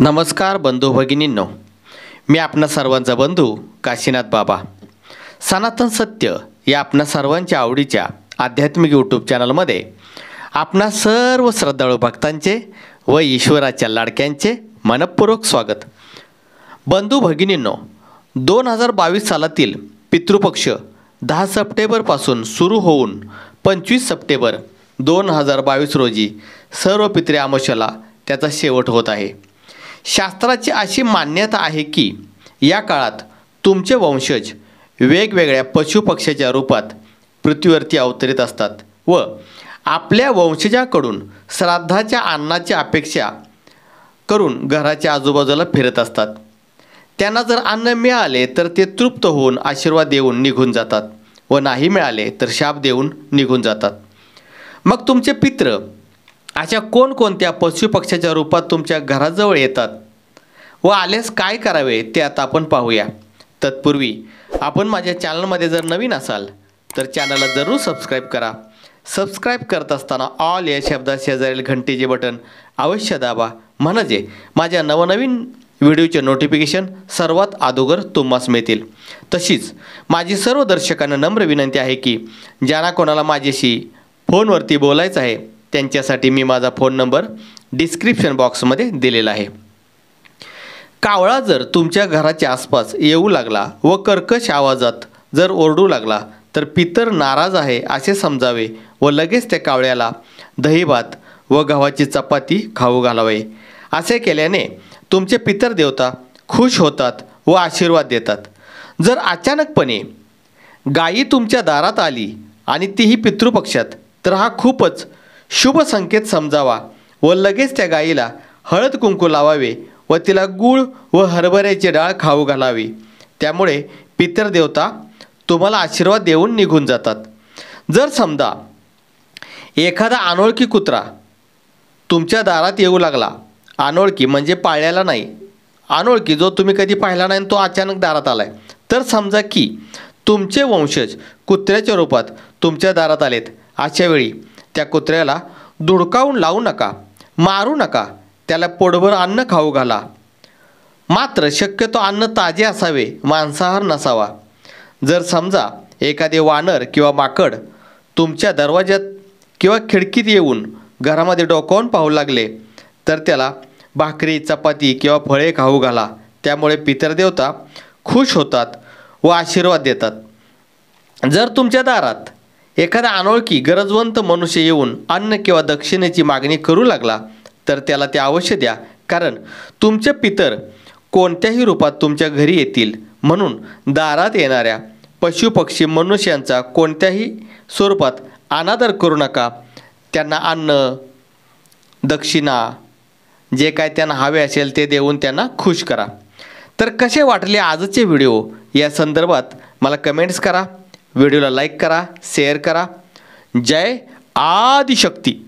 नमस्कार बंधू भगिनींनो मी आपणा सर्वांचा बंधू काशीनाथ बाबा सनातन सत्य या आपणा सर्वांच्या आवडीच्या आध्यात्मिक यूट्यूब चॅनलमध्ये आपणा सर्व श्रद्धाळू भक्तांचे व ईश्वराच्या लाडक्यांचे मनपूर्वक स्वागत बंधू भगिनींनो दोन हजार बावीस सालातील पितृपक्ष दहा सप्टेंबरपासून सुरू होऊन पंचवीस सप्टेंबर दोन हजार बावीस रोजी सर्व पितृ अमावस्याला त्याचा शेवट होत आहे शास्त्राची अशी मान्यता आहे की या काळात तुमचे वंशज वेगवेगळ्या पशुपक्ष्याच्या रूपात पृथ्वीवरती अवतरित असतात व आपल्या वंशजाकडून श्राद्धाच्या अन्नाची अपेक्षा करून घराच्या आजूबाजूला फिरत असतात त्यांना जर अन्न मिळाले तर ते तृप्त होऊन आशीर्वाद देऊन निघून जातात व नाही मिळाले तर शाप देऊन निघून जातात मग तुमचे पित्र अशा कोणकोणत्या पशुपक्ष्याच्या रूपात तुमच्या घराजवळ येतात व आल्यास काय करावे ते आता आपण पाहूया तत्पूर्वी आपण माझ्या चॅनलमध्ये जर नवीन असाल तर चॅनलला जरूर सबस्क्राईब करा सबस्क्राईब करत असताना ऑल या शब्दात शेजारील घंटेचे बटन अवश्य दाबा म्हणजे माझ्या नवनवीन व्हिडिओचे नोटिफिकेशन सर्वात अगोदर तुम्हास मिळतील तशीच माझी सर्व दर्शकांना नम्र विनंती आहे की ज्यांना कोणाला माझ्याशी फोनवरती बोलायचं आहे त्यांच्यासाठी मी माझा फोन नंबर डिस्क्रिप्शन बॉक्समध्ये दिलेला आहे कावळा जर तुमच्या घराच्या आसपास येऊ लागला व कर्कश आवाजात जर ओरडू लागला तर पितर नाराज आहे असे समजावे व लगेच त्या कावळ्याला दही भात व गव्हाची चपाती खाऊ घालावे असे केल्याने तुमचे पितर देवता खुश होतात व आशीर्वाद देतात जर अचानकपणे गायी तुमच्या दारात आली आणि तीही पितृपक्षात तर हा खूपच शुभ संकेत समजावा व लगेच त्या गाईला हळद कुंकू लावावे व तिला गूळ व हरभऱ्याची डाळ खाऊ घालावी त्यामुळे पितरदेवता तुम्हाला आशीर्वाद देऊन निघून जातात जर समजा एखादा अनोळखी कुत्रा तुमच्या दारात येऊ लागला अनोळखी म्हणजे पाळल्याला नाही अनोळखी जो तुम्ही कधी पाहिला नाही तो अचानक दारात आला आहे तर समजा की तुमचे वंशज कुत्र्याच्या रूपात तुमच्या दारात आलेत अशावेळी त्या कुत्र्याला धुडकावून लावू नका मारू नका त्याला पोटभर अन्न खाऊ घाला मात्र शक्यतो अन्न ताजे असावे मांसाहार नसावा जर समजा एखादे वानर किंवा माकड तुमच्या दरवाज्यात किंवा खिडकीत येऊन घरामध्ये डोकावून पाहू लागले तर त्याला भाकरी चपाती किंवा फळे खाऊ घाला त्यामुळे पितरदेवता खुश होतात व आशीर्वाद देतात जर तुमच्या दारात एखादा अनोळखी गरजवंत मनुष्य येऊन अन्न किंवा दक्षिणेची मागणी करू लागला तर त्याला ते अवश्य द्या कारण तुमचे पितर कोणत्याही रूपात तुमच्या घरी येतील म्हणून दारात येणाऱ्या पशुपक्षी मनुष्यांचा कोणत्याही स्वरूपात अनादर करू नका त्यांना अन्न दक्षिणा जे काय त्यांना हवे असेल ते देऊन त्यांना खुश करा तर कसे वाटले आजचे व्हिडिओ या संदर्भात मला कमेंट्स करा व्हिडिओला लाईक करा शेअर करा जय आदिशक्ती